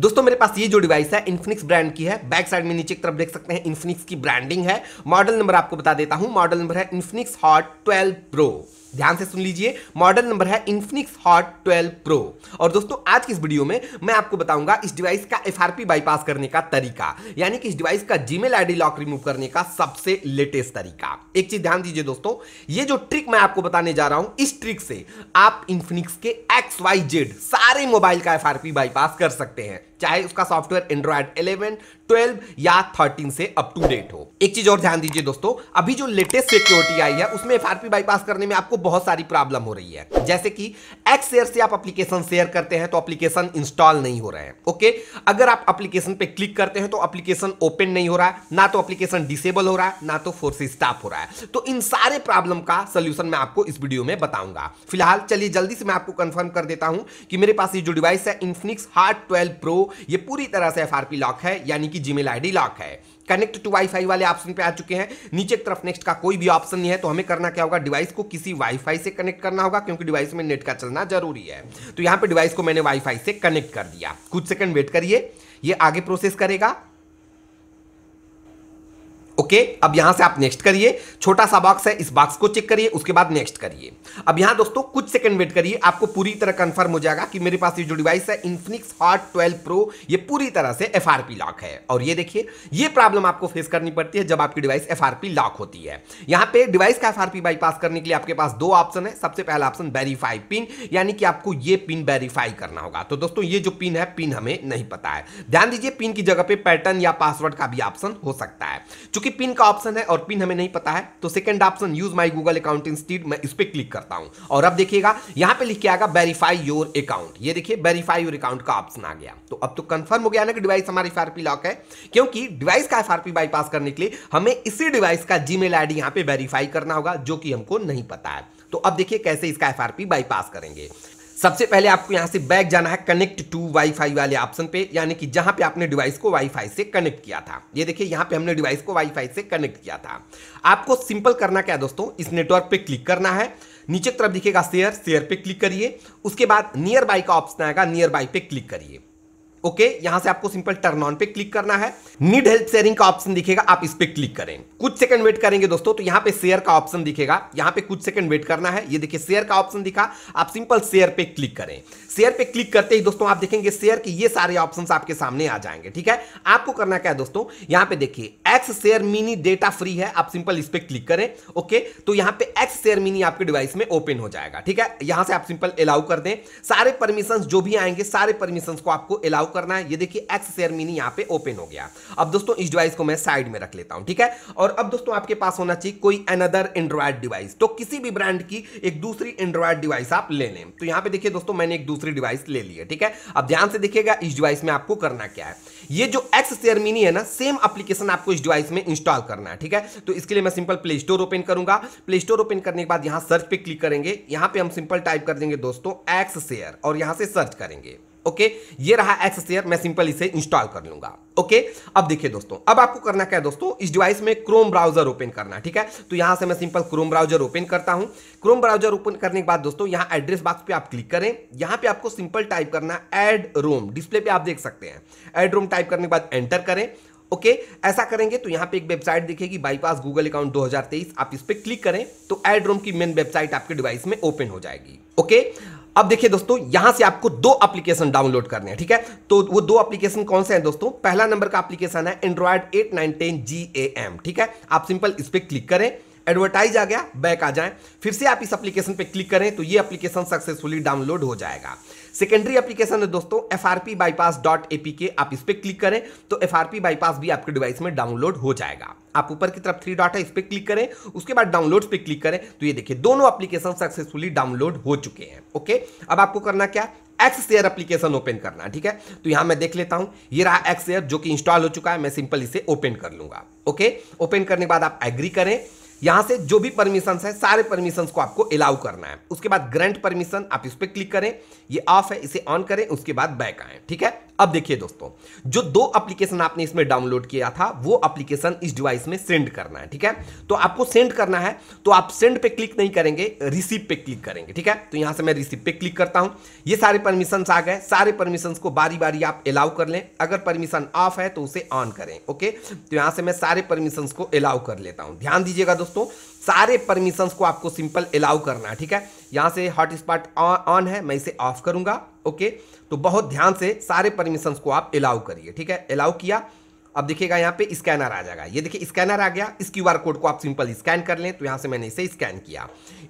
दोस्तों मेरे पास ये जो डिवाइस है इन्फिनिक्स ब्रांड की है बैक साइड में नीचे की तरफ देख सकते हैं इन्फिनिक्स की ब्रांडिंग है मॉडल नंबर आपको बता देता हूं मॉडल नंबर है इन्फिनिक्स हॉट ट्वेल्व प्रो ध्यान से सुन लीजिए मॉडल नंबर है इन्फिनिक्स हॉट 12 प्रो और दोस्तों आज की इस वीडियो में मैं आपको बताऊंगा इस डिवाइस का एफआरपी बाईपास करने का तरीका यानी कि इस डिवाइस का जीमेल आईडी लॉक रिमूव करने का सबसे लेटेस्ट तरीका एक चीज ध्यान दीजिए दोस्तों ये जो ट्रिक मैं आपको बताने जा रहा हूं इस ट्रिक से आप इन्फिनिक्स के एक्स वाई जेड सारे मोबाइल का एफआरपी बाईपास कर सकते हैं चाहे उसका सॉफ्टवेयर एंड्रॉइड 11, 12 या 13 से अप टू डेट हो एक चीज और ध्यान दीजिए दोस्तों अभी जो लेटेस्ट सिक्योरिटी आई है उसमें एफआरपी बाईपास करने में आपको बहुत सारी प्रॉब्लम हो रही है जैसे कि एक्स शेयर से आप एप्लीकेशन शेयर करते हैं तो एप्लीकेशन इंस्टॉल नहीं हो रहे हैं ओके अगर आप एप्लीकेशन पे क्लिक करते हैं तो एप्लीकेशन ओपन नहीं हो रहा है ना तो एप्लीकेशन डिसेबल हो रहा है ना तो फोर्स स्टाफ हो रहा है तो इन सारे प्रॉब्लम का सोल्यूशन मैं आपको इस वीडियो में बताऊंगा फिलहाल चलिए जल्दी से मैं आपको कंफर्म कर देता हूं कि मेरे पास ये जो डिवाइस है इन्फिनिक्स हार्ट ट्वेल्व प्रो ये पूरी तरह से एफ लॉक है यानी कि जीमेल आई लॉक है कनेक्ट टू वाईफाई वाले ऑप्शन पे आ चुके हैं नीचे की तरफ नेक्स्ट का कोई भी ऑप्शन नहीं है तो हमें करना क्या होगा डिवाइस को किसी वाईफाई से कनेक्ट करना होगा क्योंकि डिवाइस में नेट का चलना जरूरी है तो यहां पे डिवाइस को मैंने वाईफाई से कनेक्ट कर दिया कुछ सेकंड वेट करिए ये आगे प्रोसेस करेगा ओके अब यहां से आप नेक्स्ट करिए छोटा सा बॉक्स है इस बॉक्स को चेक करिए उसके बाद नेक्स्ट करिए अब यहां दोस्तों कुछ सेकंड वेट करिए आपको पूरी तरह कंफर्म हो जाएगा कि मेरे पास ये जो डिवाइस है इन्फिनिक्स हॉट ट्वेल्व प्रो ये पूरी तरह से एफ लॉक है और ये देखिए ये प्रॉब्लम आपको फेस करनी पड़ती है जब आपकी डिवाइस एफ लॉक होती है यहां पर डिवाइस का एफ बाईपास करने के लिए आपके पास दो ऑप्शन है सबसे पहला ऑप्शन वेरीफाई पिन यानी कि आपको ये पिन वेरीफाई करना होगा तो दोस्तों ये जो पिन है पिन हमें नहीं पता है ध्यान दीजिए पिन की जगह पे पैटर्न या पासवर्ड का भी ऑप्शन हो सकता है क्योंकि पिन का ऑप्शन है और पिन हमें नहीं पता है तो second option use my Google account instead मैं इस पर क्लिक करता हूं और अब देखिएगा यहां पे लिख के आएगा वेरीफाई योर अकाउंट ये देखिए वेरीफाई योर अकाउंट का ऑप्शन आ गया तो अब तो कंफर्म हो गया ना कि डिवाइस हमारी एफ लॉक है क्योंकि डिवाइस का एफ बाईपास करने के लिए हमें इसी डिवाइस का जी मेल आई पे वेरीफाई करना होगा जो कि हमको नहीं पता है तो अब देखिए कैसे इसका एफ बाईपास करेंगे सबसे पहले आपको यहाँ से बैक जाना है कनेक्ट टू वाईफाई वाले ऑप्शन पे यानी कि जहां पे आपने डिवाइस को वाईफाई से कनेक्ट किया था ये देखिए यहां पे हमने डिवाइस को वाईफाई से कनेक्ट किया था आपको सिंपल करना क्या है दोस्तों इस नेटवर्क पे क्लिक करना है नीचे की तरफ दिखेगा शेयर शेयर पे क्लिक करिए उसके बाद नियर बाई का ऑप्शन आएगा नियर बाई पे क्लिक करिए ओके okay, यहां से आपको सिंपल टर्न ऑन पे क्लिक करना है नीड हेल्प शेयरिंग का ऑप्शन दिखेगा आप इस पर क्लिक करें कुछ सेकंड वेट करेंगे दोस्तों तो यहां पे शेयर का ऑप्शन दिखेगा यहां पे कुछ सेकंड वेट करना है ये देखिए शेयर का ऑप्शन दिखा आप सिंपल शेयर पे क्लिक करें शेयर पे क्लिक करते ही दोस्तों आप देखेंगे शेयर के ये सारे ऑप्शन आपके सामने आ जाएंगे ठीक है आपको करना क्या है दोस्तों यहां पर देखिए X share mini data free है आप सिंपल इस पर क्लिक करें ओके तो यहां पर एक्स शेयर मिनी आपके डिवाइस में ओपन हो जाएगा ठीक है यहां से आप सिंपल अलाउ कर दें सारे परमिशन जो भी आएंगे सारे परमिशन को आपको अलाउ अलाउ करना है ये देखिए एक्स शेयर मिनी यहाँ पे ओपन हो गया अब दोस्तों इस डिवाइस को मैं साइड में रख लेता हूँ ठीक है और अब दोस्तों आपके पास होना चाहिए कोई अनदर एंड्रॉयड डिवाइस तो किसी भी ब्रांड की एक दूसरी एंड्रॉयड डिवाइस आप ले लें तो यहाँ पे देखिए दोस्तों मैंने एक दूसरी डिवाइस ले ली है ठीक है अब ध्यान से देखिएगा इस डिवाइस में आपको करना क्या है ये जो एक्स शेयर मिनी है ना सेम अप्लीकेशन आपको इस डिवाइस में इंस्टॉल करना है ठीक है तो इसके लिए मैं सिंपल प्ले स्टोर ओपन करूंगा प्ले स्टोर ओपन करने के बाद यहाँ सर्च पे क्लिक करेंगे यहाँ पे हम सिंपल टाइप कर देंगे दोस्तों एक्स शेयर और यहाँ से सर्च करेंगे ओके ये रहा एक्स मैं सिंपल इसे इंस्टॉल कर लूंगा ओके अब देखिए दोस्तों अब आपको करना क्या है दोस्तों इस डिवाइस में क्रोम ब्राउजर ओपन करना ठीक है तो यहां से मैं सिंपल क्रोम ब्राउजर ओपन करता हूं क्रोम ब्राउजर ओपन करने के बाद दोस्तों यहां एड्रेस बॉक्स पे आप क्लिक करें यहां पे आपको सिंपल टाइप करना एड रोम डिस्प्ले पे आप देख सकते हैं एड रोम टाइप करने के बाद एंटर करें ओके okay, ऐसा करेंगे तो यहां पे एक वेबसाइट दिखेगी बाईपास गूगल अकाउंट 2023 आप इस पर क्लिक करें तो एड्रोम की मेन वेबसाइट आपके डिवाइस में ओपन हो जाएगी ओके okay? अब देखिए दोस्तों यहां से आपको दो एप्लीकेशन डाउनलोड करने हैं ठीक है तो वो दो एप्लीकेशन कौन से हैं दोस्तों पहला नंबर का एप्लीकेशन है Android eight nine ten G A M ठीक है आप सिंपल इस पर क्लिक करें एडवर्टाइज आ गया बैक आ जाए फिर से आप इस एप्लीकेशन पे क्लिक करें तो ये एप्लीकेशन सक्सेसफुली डाउनलोड हो जाएगा सेकेंडरी एप्लीकेशन है दोस्तों F R P bypass dot A K आप इस पर क्लिक करें तो एफ आर पी बाईपास भी आपके डिवाइस में डाउनलोड हो जाएगा आप ऊपर की तरफ थ्री डॉट है इस पर क्लिक करें उसके बाद डाउनलोड पे क्लिक करें तो ये देखिए दोनों एप्लीकेशन सक्सेसफुली डाउनलोड हो चुके हैं ओके अब आपको करना क्या एक्स शेयर एप्लीकेशन ओपन करना ठीक है तो यहां मैं देख लेता हूं ये रहा एक्स शेयर जो कि इंस्टॉल हो चुका है मैं सिंपल इसे ओपन कर लूंगा ओके ओपन करने के बाद आप एग्री करें यहां से जो भी परमिशन है सारे परमिशन को आपको अलाउ करना है उसके बाद ग्रांट परमिशन आप इस पर क्लिक करें ये ऑफ है इसे ऑन करें उसके बाद बैक आए ठीक है अब देखिए दोस्तों जो दो एप्लीकेशन आपने इसमें डाउनलोड किया था वो एप्लीकेशन इस डिवाइस में सेंड करना है ठीक है तो आपको सेंड करना है तो आप सेंड पे क्लिक नहीं करेंगे रिसीव पे क्लिक करेंगे ठीक है तो यहां से मैं रिसीव पे क्लिक करता हूं ये सारे परमिशन आ गए सारे परमिशन को बारी बारी आप अलाउ कर लें अगर परमिशन ऑफ है तो उसे ऑन करें ओके तो यहां से मैं सारे परमिशन को अलाउ कर लेता हूं ध्यान दीजिएगा दोस्तों दोस्तों सारे परमिशंस को आपको सिंपल अलाउ करना है ठीक है यहां से हॉटस्पॉट ऑन है मैं इसे ऑफ करूंगा ओके तो बहुत ध्यान से सारे परमिशंस को आप अलाउ करिए ठीक है अलाउ किया अब देखिएगा यहां पे स्कैनर आ जाएगा ये देखिए स्कैनर आ गया इस क्यूआर कोड को आप सिंपल स्कैन कर लें तो यहां से मैंने इसे स्कैन किया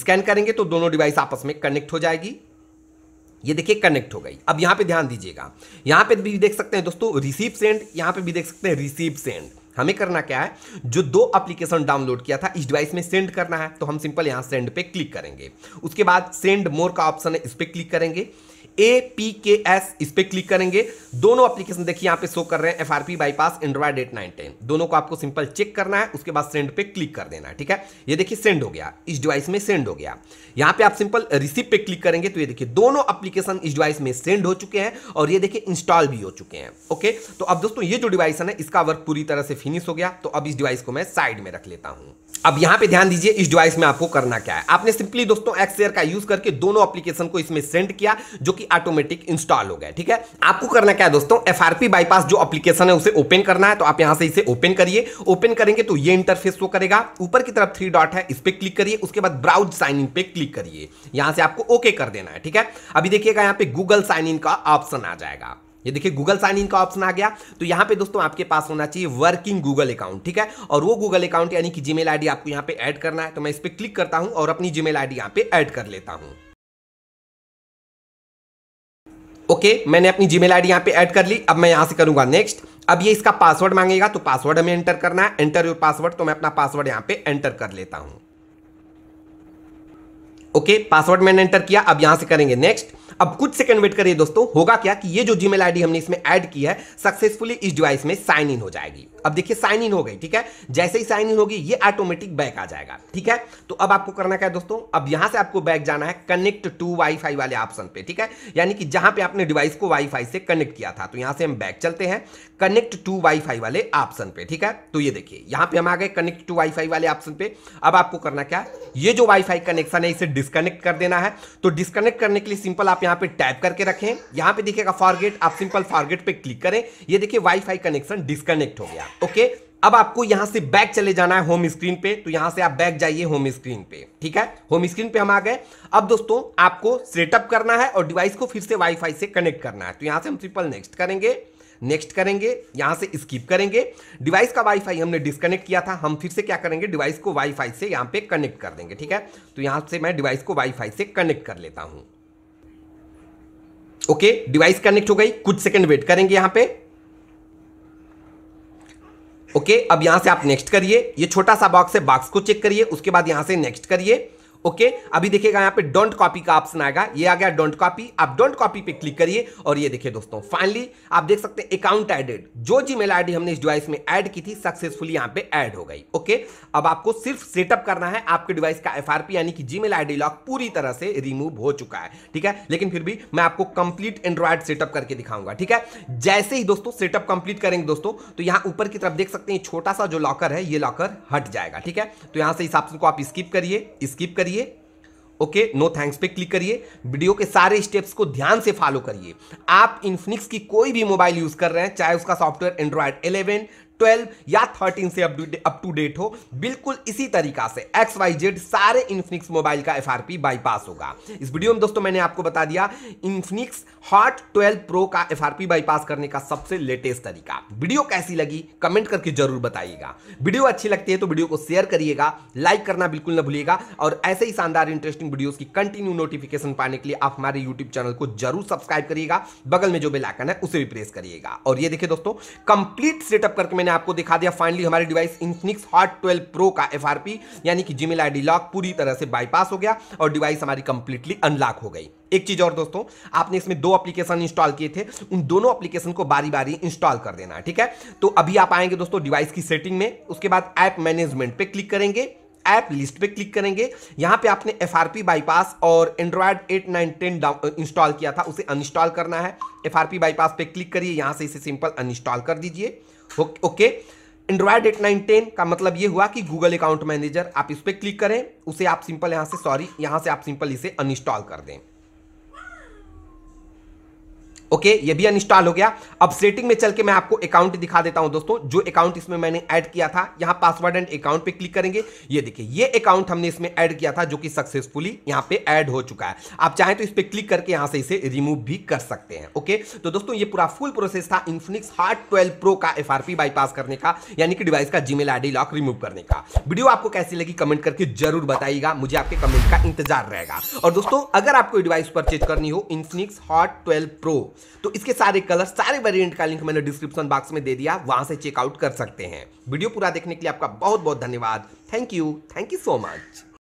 स्कैन करेंगे तो दोनों डिवाइस आपस में कनेक्ट हो जाएगी ये देखिए कनेक्ट हो गई अब यहां पे ध्यान दीजिएगा यहां पे भी देख सकते हैं दोस्तों रिसीव सेंड यहां पे भी देख सकते हैं रिसीव सेंड हमें करना क्या है जो दो एप्लीकेशन डाउनलोड किया था इस डिवाइस में सेंड करना है तो हम सिंपल यहां सेंड पे क्लिक करेंगे उसके बाद सेंड मोर का ऑप्शन है इस पर क्लिक करेंगे ए पी के एस इस पर क्लिक करेंगे दोनों एप्लीकेशन देखिए यहां पे शो कर रहे हैं F R P bypass Android eight nine ten दोनों को आपको सिंपल चेक करना है उसके बाद सेंड पे क्लिक कर देना है ठीक है ये देखिए सेंड हो गया इस डिवाइस में सेंड हो गया यहां पे आप सिंपल रिसीव पे क्लिक करेंगे तो ये देखिए दोनों एप्लीकेशन इस डिवाइस में सेंड हो चुके हैं और ये देखिए इंस्टॉल भी हो चुके हैं ओके तो अब दोस्तों ये जो डिवाइस है इसका वर्क पूरी तरह से फिनिश हो गया तो अब इस डिवाइस को मैं साइड में रख लेता हूं अब यहां पे ध्यान दीजिए इस डिवाइस में आपको करना क्या है आपने सिंपली दोस्तों एक्सेयर का यूज करके दोनों एप्लीकेशन को इसमें सेंड किया जो कि ऑटोमेटिक इंस्टॉल हो गया ठीक है आपको करना क्या है दोस्तों एफ बाईपास जो एप्लीकेशन है उसे ओपन करना है तो आप यहां से इसे ओपन करिए ओपन करेंगे तो ये इंटरफेस शो करेगा ऊपर की तरफ थ्री डॉट है इस पर क्लिक करिए उसके बाद ब्राउज साइन इन पे क्लिक करिए यहां से आपको ओके कर देना है ठीक है अभी देखिएगा यहाँ पे गूगल साइन इन का ऑप्शन आ जाएगा ये देखिए गूगल साइन इन का ऑप्शन आ गया तो यहाँ पे दोस्तों आपके पास होना चाहिए वर्किंग गूगल अकाउंट ठीक है और वो गूगल अकाउंट यानी कि जीमेल आईडी आपको यहाँ पे ऐड करना है तो मैं इस पर क्लिक करता हूँ और अपनी जीमेल आईडी यहाँ पे ऐड कर लेता हूँ ओके मैंने अपनी जीमेल आईडी यहाँ पे ऐड कर ली अब मैं यहाँ से करूँगा नेक्स्ट अब ये इसका पासवर्ड मांगेगा तो पासवर्ड हमें एंटर करना है एंटर योर पासवर्ड तो मैं अपना पासवर्ड यहाँ पे एंटर कर लेता हूँ ओके पासवर्ड मैंने एंटर किया अब यहाँ से करेंगे नेक्स्ट अब कुछ सेकंड वेट करिए दोस्तों होगा क्या कि ये जो जीमेल आईडी हमने इसमें ऐड की है सक्सेसफुली इस डिवाइस में साइन इन हो जाएगी अब देखिए साइन इन हो गई ठीक है जैसे ही साइन इन होगी ये ऑटोमेटिक बैक आ जाएगा ठीक है तो अब आपको करना क्या है दोस्तों अब यहां से आपको बैक जाना है कनेक्ट टू वाईफाई वाले ऑप्शन पे ठीक है यानी कि जहां पे आपने डिवाइस को वाईफाई से कनेक्ट किया था तो यहां से हम बैक चलते हैं कनेक्ट टू वाईफाई वाले ऑप्शन पे ठीक है तो ये देखिए यहां पे हम आ गए कनेक्ट टू वाईफाई वाले ऑप्शन पे अब आपको करना क्या है ये जो वाईफाई कनेक्शन है इसे डिस्कनेक्ट कर देना है तो डिस्कनेक्ट करने के लिए सिंपल आप यहां पे टाइप करके रखें यहां पे देखिएगा फॉरगेट आप सिंपल फॉरगेट पे क्लिक करें ये देखिए वाईफाई कनेक्शन डिस्कनेक्ट हो गया ओके अब आपको यहां से बैक चले जाना है होम स्क्रीन पे तो यहां से आप बैक जाइए होम स्क्रीन पे ठीक है होम स्क्रीन पे हम आ गए अब दोस्तों आपको सेटअप करना है और डिवाइस को फिर से वाईफाई से कनेक्ट करना है तो यहां से हम सिंपल नेक्स्ट करेंगे नेक्स्ट करेंगे यहां से स्किप करेंगे डिवाइस का वाईफाई हमने डिस्कनेक्ट किया था हम फिर से क्या करेंगे डिवाइस को वाईफाई से यहां पे कनेक्ट कर देंगे ठीक है तो यहां से मैं डिवाइस को वाईफाई से कनेक्ट कर लेता हूं ओके डिवाइस कनेक्ट हो गई कुछ सेकंड वेट करेंगे यहां पर ओके अब यहां से आप नेक्स्ट करिए ये छोटा सा बॉक्स है बॉक्स को चेक करिए उसके बाद यहां से नेक्स्ट करिए ओके अभी देखिएगा यहाँ पे डोंट कॉपी का ऑप्शन आएगा ये आ गया डोंट कॉपी आप डोंट कॉपी पे क्लिक करिए और ये देखिए दोस्तों फाइनली आप देख सकते हैं अकाउंट एडेड जो मेल आई हमने इस डिवाइस में ऐड की थी सक्सेसफुली यहां पे ऐड हो गई ओके अब आपको सिर्फ सेटअप करना है आपके डिवाइस का एफ यानी कि जीमेल आईडी लॉक पूरी तरह से रिमूव हो चुका है ठीक है लेकिन फिर भी मैं आपको कंप्लीट एंड्रॉयड सेटअप करके दिखाऊंगा ठीक है जैसे ही दोस्तों सेटअप कंप्लीट करेंगे दोस्तों तो यहाँ ऊपर की तरफ देख सकते हैं छोटा सा जो लॉकर है ये लॉकर हट जाएगा ठीक है तो यहां से इस ऑप्शन को आप स्किप करिए स्किप करिए करिए ओके नो थैंक्स पे क्लिक करिए वीडियो के सारे स्टेप्स को ध्यान से फॉलो करिए आप इन्फिनिक्स की कोई भी मोबाइल यूज कर रहे हैं चाहे उसका सॉफ्टवेयर एंड्रॉयड 11, ट्वेल्व या थर्टीन से अप टू डेट हो बिल्कुल इसी तरीका से एक्स वाई जेड सारे इन्फिनिक्स मोबाइल का एफ बाईपास होगा इस वीडियो में दोस्तों मैंने आपको बता दिया इन्फिनिक्स हॉट ट्वेल्व प्रो का एफ बाईपास करने का सबसे लेटेस्ट तरीका वीडियो कैसी लगी कमेंट करके जरूर बताइएगा वीडियो अच्छी लगती है तो वीडियो को शेयर करिएगा लाइक करना बिल्कुल ना भूलिएगा और ऐसे ही शानदार इंटरेस्टिंग वीडियोस की कंटिन्यू नोटिफिकेशन पाने के लिए आप हमारे यूट्यूब चैनल को जरूर सब्सक्राइब करिएगा बगल में जो बेलाइकन है उसे भी प्रेस करिएगा और ये देखिए दोस्तों कंप्लीट सेटअप करके मैंने मैंने आपको दिखा दिया फाइनली हमारे device Infinix hot twelve pro का एफ यानी कि जीमेल आई लॉक पूरी तरह से बाईपास हो गया और डिवाइस हमारी कंप्लीटली अनलॉक हो गई एक चीज और दोस्तों आपने इसमें दो एप्लीकेशन इंस्टॉल किए थे उन दोनों एप्लीकेशन को बारी बारी इंस्टॉल कर देना ठीक है तो अभी आप आएंगे दोस्तों डिवाइस की सेटिंग में उसके बाद ऐप मैनेजमेंट पे क्लिक करेंगे ऐप लिस्ट पे क्लिक करेंगे यहां पे आपने एफ आर पी बाईपास और android eight nine ten install किया था उसे अनइंस्टॉल करना है एफ आर पी बाईपास पे क्लिक करिए यहां से इसे सिंपल अनइंस्टॉल कर दीजिए okay android eight nine ten का मतलब ये हुआ कि गूगल अकाउंट मैनेजर आप इस पर क्लिक करें उसे आप सिंपल यहाँ से सॉरी यहाँ से आप सिंपल इसे अनइंस्टॉल कर दें ओके ये भी अनइंस्टॉल हो गया अब सेटिंग में चल के मैं आपको अकाउंट दिखा देता हूं दोस्तों जो अकाउंट इसमें मैंने ऐड किया था यहां पासवर्ड एंड अकाउंट पे क्लिक करेंगे ये देखिए ये अकाउंट हमने इसमें ऐड किया था जो कि सक्सेसफुली यहां पे ऐड हो चुका है आप चाहें तो इस पर क्लिक करके यहां से इसे रिमूव भी कर सकते हैं ओके तो दोस्तों ये पूरा फुल प्रोसेस था इन्फिनिक्स हार्ट ट्वेल्व प्रो का एफ बाईपास करने का यानी कि डिवाइस का जीमेल आई लॉक रिमूव करने का वीडियो आपको कैसी लगी कमेंट करके जरूर बताइएगा मुझे आपके कमेंट का इंतजार रहेगा और दोस्तों अगर आपको डिवाइस परचेज करनी हो इन्फिनिक्स हॉट ट्वेल्व प्रो तो इसके सारे कलर सारे वेरिएंट का लिंक मैंने डिस्क्रिप्शन बॉक्स में दे दिया वहां से चेकआउट कर सकते हैं वीडियो पूरा देखने के लिए आपका बहुत बहुत धन्यवाद thank you thank you so much